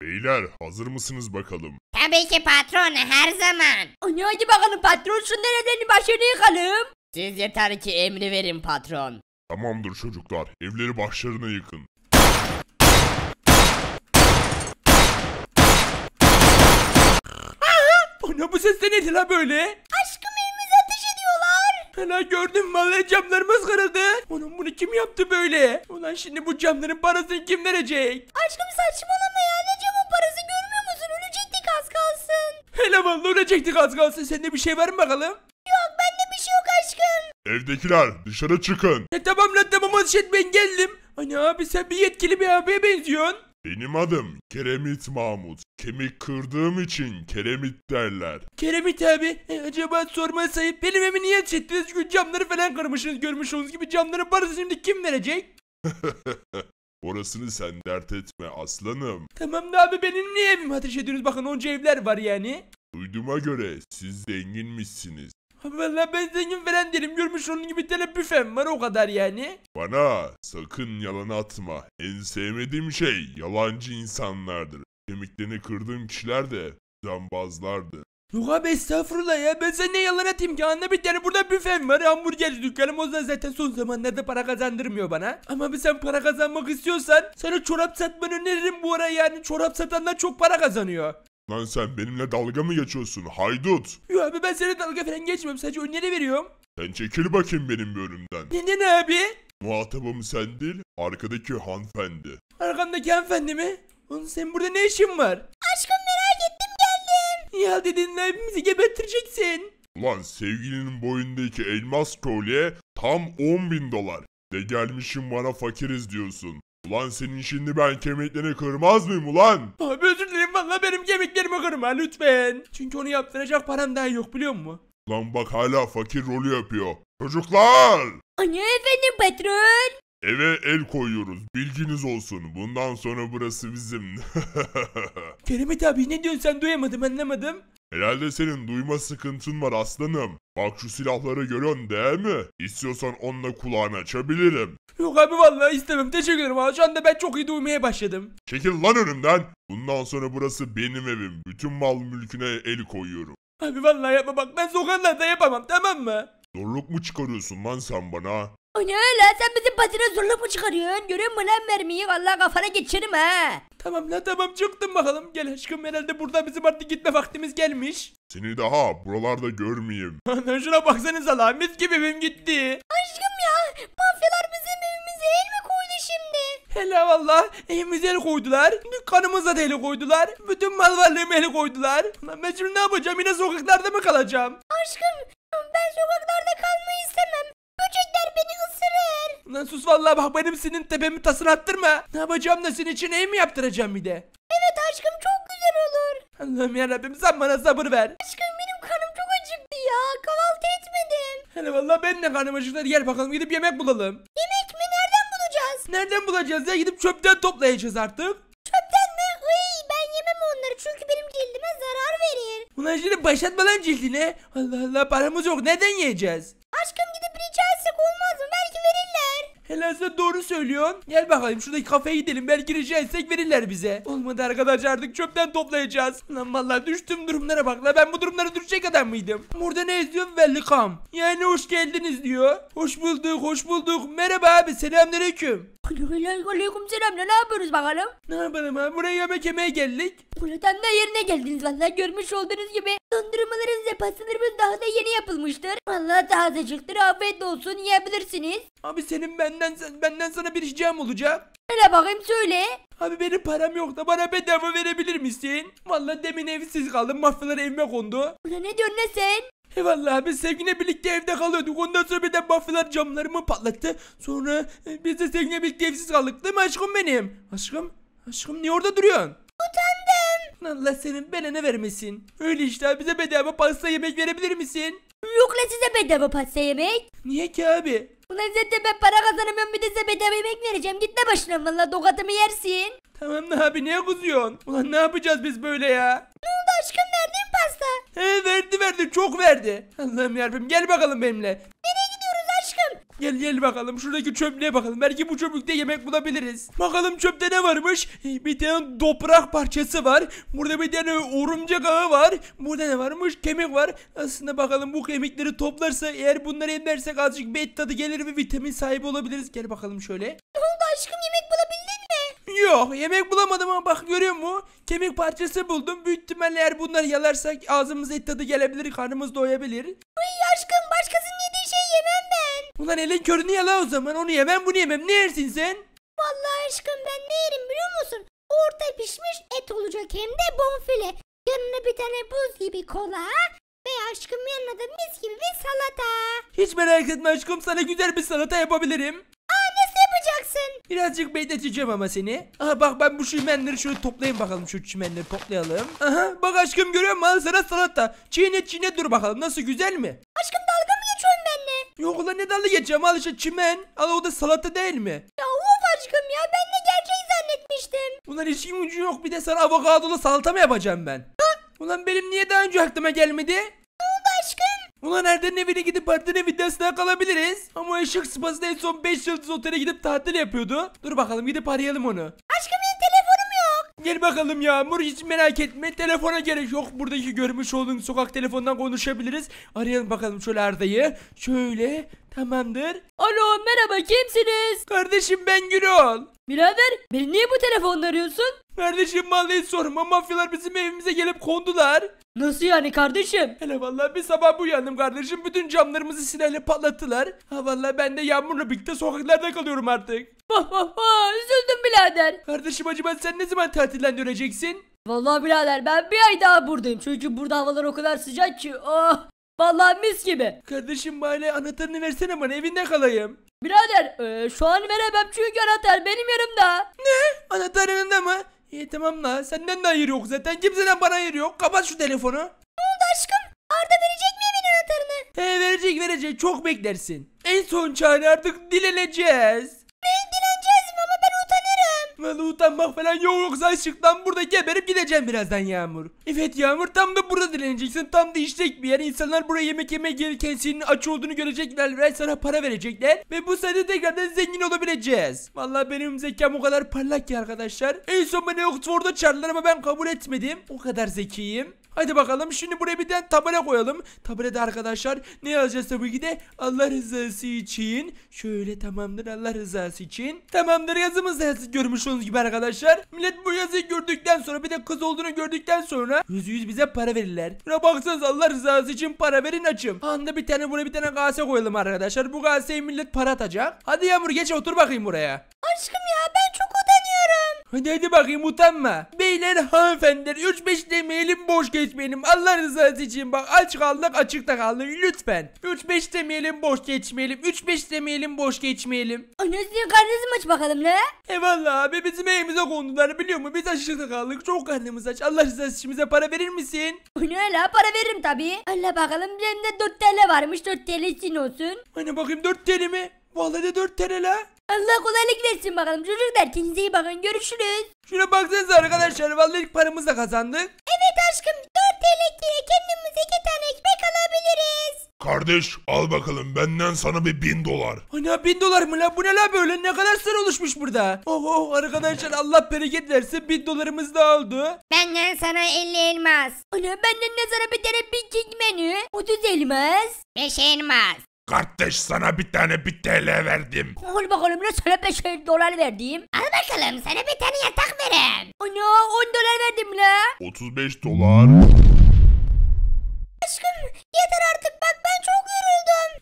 Beyler hazır mısınız bakalım? Tabii ki patron her zaman. Ana hadi bakalım patron şu nerelerini başını yıkalım. Siz yeter ki emri verin patron. Tamamdır çocuklar evleri başlarına yıkın. Ana bu ses de neydi la böyle? Helal gördüm vallahi camlarımız kırıldı. Onun bunu kim yaptı böyle? Ulan şimdi bu camların parasını kim verecek? Aşkım saçmalama ya ne camın parası görmüyor musun? Ölecektik az kalsın. Hele vallahi ölecektik az kalsın. Sende bir şey var mı bakalım? Yok bende bir şey yok aşkım. Evdekiler dışarı çıkın. E tamam lan tamam Azşet ben geldim. Ana hani abi sen bir yetkili bir abiye benziyorsun. Benim adım Keremit Mahmut. Kemik kırdığım için Keremit derler. Keremit abi e, acaba sorma benim evimi niye çettiniz? Çünkü camları falan kırmışsınız görmüş olduğunuz gibi camların parası şimdi kim verecek? Orasını sen dert etme aslanım. Tamam da abi benim niye evimi ateş ediyorsunuz? Bakın onca evler var yani. Duyduğuma göre siz zenginmişsiniz. Valla ben zengin falan derim. Görmüş onun gibi tane büfem var o kadar yani. Bana sakın yalan atma. En sevmediğim şey yalancı insanlardır. Kemiklerini kırdığım kişiler de zambazlardı. Yok abi estağfurullah ya ben sana ne yalan atayım ki anla bir tane burada büfem var hamburger dükkanım o yüzden zaten son zamanlarda para kazandırmıyor bana. Ama abi sen para kazanmak istiyorsan sana çorap satmanı öneririm bu ara yani çorap satanlar çok para kazanıyor. Lan sen benimle dalga mı geçiyorsun haydut? Yo abi ben sana dalga falan geçmiyorum sadece önleri veriyorum. Sen çekil bakayım benim bir Neden abi? Muhatabım sen değil arkadaki hanımefendi. Arkamdaki hanımefendi mi? Oğlum sen burada ne işin var? Aşkım merak ettim geldim. Ya dedin hepimizi gebertireceksin. Ulan sevgilinin boyundaki elmas kolye tam 10 bin dolar. De gelmişim bana fakiriz diyorsun. Ulan senin şimdi ben kemiklerini kırmaz mıyım ulan? Abi özür Lan benim kemiklerimi kırma lütfen. Çünkü onu yaptıracak param daha yok biliyor musun? Lan bak hala fakir rolü yapıyor. Çocuklar! Anne efendim patron. Eve el koyuyoruz. Bilginiz olsun. Bundan sonra burası bizim. Kerem abi ne diyorsun sen duyamadım anlamadım. Herhalde senin duyma sıkıntın var aslanım. Bak şu silahları görün, değil mi? İstiyorsan onunla kulağını açabilirim. Yok abi vallahi istemem. Teşekkür ederim abi. Şu anda ben çok iyi duymaya başladım. Çekil lan önümden. Bundan sonra burası benim evim. Bütün mal mülküne el koyuyorum. Abi vallahi yapma bak ben sokaklarda yapamam tamam mı? Zorluk mu çıkarıyorsun lan sen bana? O ne lan sen bizim patine zorluk mu çıkarıyorsun? Görüyor musun lan mermiyi? Vallahi kafana geçirim ha. Tamam lan tamam çıktım bakalım. Gel aşkım herhalde burada bizim artık gitme vaktimiz gelmiş. Seni daha buralarda görmeyeyim. Lan şuna baksanıza lan mis gibi evim gitti. Aşkım ya mafyalar bizim evimizi el mi şimdi? Hele valla evimize el koydular. Dükkanımıza da el koydular. Bütün mal varlığımı el koydular. Lan ben şimdi ne yapacağım? Yine sokaklarda mı kalacağım? Aşkım ben sokaklarda kalmayı istemem. Böcekler beni ısırır. Lan sus vallahi bak benim senin tepemi tasın attırma. Ne yapacağım da senin için ev mi yaptıracağım bir de? Evet aşkım çok güzel olur. Allah'ım yarabbim sen bana sabır ver. Aşkım benim kanım çok acıktı ya. Kahvaltı etmedim. Hele valla ben de karnım acıktı. Hadi Gel bakalım gidip yemek bulalım. Nereden bulacağız ya? Gidip çöpten toplayacağız artık. Çöpten mi? Uy, ben yemem onları çünkü benim cildime zarar verir. Ulan şimdi başlatma lan cildine. Allah Allah paramız yok. Neden yiyeceğiz? Aşkım gidip rica etsek olmaz mı? Belki verirler. Helal sen doğru söylüyorsun. Gel bakalım şuradaki kafeye gidelim. Belki rica etsek verirler bize. Olmadı arkadaşlar artık çöpten toplayacağız. Lan vallahi düştüm durumlara bak la. Ben bu durumlara düşecek adam mıydım? Burada ne yazıyor? Welcome. Yani hoş geldiniz diyor. Hoş bulduk, hoş bulduk. Merhaba abi, selamünaleyküm. Aleyküm selam ne yapıyoruz bakalım? Ne yapalım ha? Buraya yemek yemeye geldik. Buradan da yerine geldiniz valla görmüş olduğunuz gibi dondurmaların zepasınırımız daha da yeni yapılmıştır. Valla tazeciktir afiyet olsun yiyebilirsiniz. Abi senin benden benden sana bir ricam olacak. Hele bakayım söyle. Abi benim param yok da bana bedava verebilir misin? Valla demin evsiz kaldım mafyalar evime kondu. Ulan ne diyorsun ne sen? Eyvallah biz sevgine birlikte evde kalıyorduk. Ondan sonra bir de mafyalar camlarımı patlattı. Sonra e, biz de sevgine birlikte evsiz kaldık değil mi aşkım benim? Aşkım? Aşkım niye orada duruyorsun? Utandım. Allah senin belene vermesin. Öyle işte bize bedava pasta yemek verebilir misin? Yok lan size bedava pasta yemek. Niye ki abi? Ulan zaten ben para kazanamıyorum bir de size bedava yemek vereceğim. Gitme başına valla tokatımı yersin. Tamam abi niye kızıyorsun? Ulan ne yapacağız biz böyle ya? He verdi verdi çok verdi. Allah'ım yarabbim gel bakalım benimle. Nereye gidiyoruz aşkım? Gel gel bakalım şuradaki çöplüğe bakalım. Belki bu çöplükte yemek bulabiliriz. Bakalım çöpte ne varmış? Bir tane toprak parçası var. Burada bir tane örümcek ağı var. Burada ne varmış? Kemik var. Aslında bakalım bu kemikleri toplarsa eğer bunları yemersek azıcık bet tadı gelir ve vitamin sahibi olabiliriz. Gel bakalım şöyle. Ne oldu aşkım yemek bulabiliriz? Yok yemek bulamadım ama bak görüyor musun? Kemik parçası buldum. Büyük ihtimalle eğer bunları yalarsak ağzımıza et tadı gelebilir, karnımız doyabilir. Uy aşkım başkasının yediği şey yemem ben. Ulan elin körünü yala o zaman. Onu yemem bunu yemem. Ne yersin sen? Vallahi aşkım ben ne yerim biliyor musun? Orta pişmiş et olacak hem de bonfile. Yanına bir tane buz gibi kola ve aşkım yanına da mis gibi bir salata. Hiç merak etme aşkım sana güzel bir salata yapabilirim nasıl yapacaksın? Birazcık bekleteceğim ama seni. Aha bak ben bu çimenleri şöyle toplayayım bakalım. Şu çimenleri toplayalım. Aha bak aşkım görüyor musun? Al sana salata. Çiğne çiğne dur bakalım. Nasıl güzel mi? Aşkım dalga mı geçiyorsun benimle? Yok lan ne dalga geçeceğim? Al işte çimen. Al o da salata değil mi? Ya of aşkım ya ben de gerçeği zannetmiştim. Bunlar işin ucu yok. Bir de sana avokadolu salata mı yapacağım ben? Ha? Ulan benim niye daha önce aklıma gelmedi? Ulan Erdem'in evine gidip Erdem'in evinde asla kalabiliriz. Ama ışık spasında en son 5 yıldız otele gidip tatil yapıyordu. Dur bakalım gidip arayalım onu. Aşkım benim telefonum yok. Gel bakalım Yağmur hiç merak etme telefona gerek yok. Buradaki görmüş olduğun sokak telefondan konuşabiliriz. Arayalım bakalım şöyle Arda'yı. Şöyle tamamdır. Alo merhaba kimsiniz? Kardeşim ben Gürol. Birader beni niye bu telefonda arıyorsun? Kardeşim vallahi sorma mafyalar bizim evimize gelip kondular. Nasıl yani kardeşim? Hele vallahi bir sabah uyandım kardeşim. Bütün camlarımızı silahla patlattılar. Ha vallahi ben de yağmurla birlikte sokaklarda kalıyorum artık. Üzüldüm birader. Kardeşim acaba sen ne zaman tatilden döneceksin? Vallahi birader ben bir ay daha buradayım. Çünkü burada havalar o kadar sıcak ki. Oh, vallahi mis gibi. Kardeşim bari anahtarını versene bana evinde kalayım. Birader e, şu an veremem çünkü anahtar benim yanımda. Ne? Anahtar yanında mı? İyi tamam da senden de hayır yok zaten. Kimseden bana hayır yok. Kapat şu telefonu. Ne oldu aşkım? Arda verecek mi evin anahtarını? He verecek verecek çok beklersin. En son çare artık dileneceğiz. Vallahi utanmak falan yok yoksa açlıktan burada geberip gideceğim birazdan Yağmur. Evet Yağmur tam da burada dileneceksin. Tam da işlek bir yer. İnsanlar buraya yemek yemeye gelirken senin aç olduğunu görecekler ve sana para verecekler. Ve bu sayede tekrardan zengin olabileceğiz. Valla benim zekam o kadar parlak ki arkadaşlar. En son beni Oxford'a çağırdılar ama ben kabul etmedim. O kadar zekiyim. Hadi bakalım şimdi buraya bir tane tabela koyalım. Tabelede arkadaşlar ne yazacağız tabii ki de Allah rızası için. Şöyle tamamdır Allah rızası için. Tamamdır yazımız yazı görmüş olduğunuz gibi arkadaşlar. Millet bu yazıyı gördükten sonra bir de kız olduğunu gördükten sonra yüz yüz bize para verirler. Buna baksanız Allah rızası için para verin açım. Anda bir tane buraya bir tane kase koyalım arkadaşlar. Bu kaseye millet para atacak. Hadi Yağmur geç otur bakayım buraya. Aşkım ya ben Hadi hadi bakayım utanma. Beyler hanımefendiler 3-5 demeyelim boş geçmeyelim. Allah rızası için bak aç kaldık açıkta kaldık lütfen. 3-5 demeyelim boş geçmeyelim. 3-5 demeyelim boş geçmeyelim. Anasını karnınızı aç bakalım ne? E valla abi bizim evimize kondular biliyor musun? Biz açıkta kaldık çok karnımız aç. Allah rızası için bize para verir misin? O ne la para veririm tabi. Allah bakalım benim de 4 TL varmış 4 TL'sin olsun. Hani bakayım 4 TL mi? Vallahi de 4 TL la. Allah kolaylık versin bakalım çocuklar kendinize iyi bakın görüşürüz. Şuna baksanıza arkadaşlar vallahi ilk paramızla kazandık. Evet aşkım 4 TL kendimize 2 tane ekmek alabiliriz. Kardeş al bakalım benden sana bir bin dolar. Ana bin dolar mı la bu ne la böyle ne kadar sır oluşmuş burada. Oh oh arkadaşlar Allah bereket versin bin dolarımız da oldu. Benden sana 50 elmas. Ana benden ne sana bir tane bir kek menü 30 elmas. 5 elmas. Kardeş sana bir tane bir TL verdim. Ol bakalım ne sana 5 dolar verdim. Al bakalım sana bir tane yatak verem. Ana 10 dolar verdim la. 35 dolar. Aşkım yeter artık bak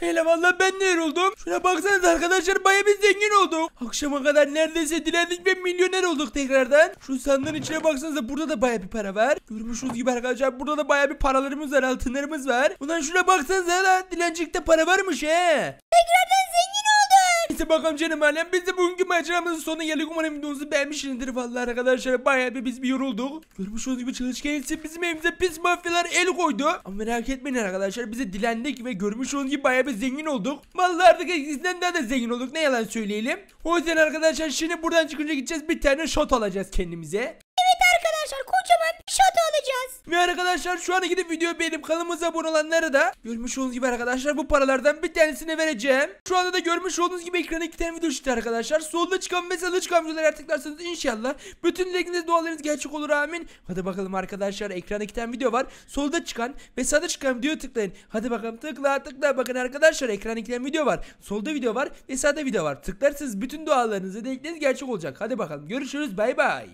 Hele valla ben de oldum? Şuna baksanız arkadaşlar baya bir zengin oldum. Akşama kadar neredeyse dilendik ve milyoner olduk tekrardan. Şu sandığın içine baksanıza burada da baya bir para var. Görmüşsünüz gibi arkadaşlar burada da baya bir paralarımız var altınlarımız var. Ulan şuna baksanıza lan dilencikte para varmış he. Tekrardan zengin Neyse bakalım canım alem. Biz de bugünkü maceramızın sonu geldik. Umarım videomuzu beğenmişsinizdir. Vallahi arkadaşlar bayağı bir biz bir yorulduk. Görmüş olduğunuz gibi çalışkan elisi bizim evimize pis mafyalar el koydu. Ama merak etmeyin arkadaşlar. Bize dilendik ve görmüş olduğunuz gibi bayağı bir zengin olduk. Vallahi artık eskisinden daha da zengin olduk. Ne yalan söyleyelim. O yüzden arkadaşlar şimdi buradan çıkınca gideceğiz. Bir tane shot alacağız kendimize arkadaşlar kocaman bir şato alacağız. Ve arkadaşlar şu an gidip video benim kanalımıza abone olanlara da görmüş olduğunuz gibi arkadaşlar bu paralardan bir tanesini vereceğim. Şu anda da görmüş olduğunuz gibi ekrana iki tane video çıktı arkadaşlar. Solda çıkan ve sağda çıkan videoları tıklarsanız inşallah bütün dilekleriniz dualarınız gerçek olur amin. Hadi bakalım arkadaşlar ekrana iki tane video var. Solda çıkan ve sağda çıkan video tıklayın. Hadi bakalım tıkla tıkla bakın arkadaşlar ekrana iki tane video var. Solda video var ve sağda video var. Tıklarsanız bütün dualarınız ve dilekleriniz gerçek olacak. Hadi bakalım görüşürüz bay bay.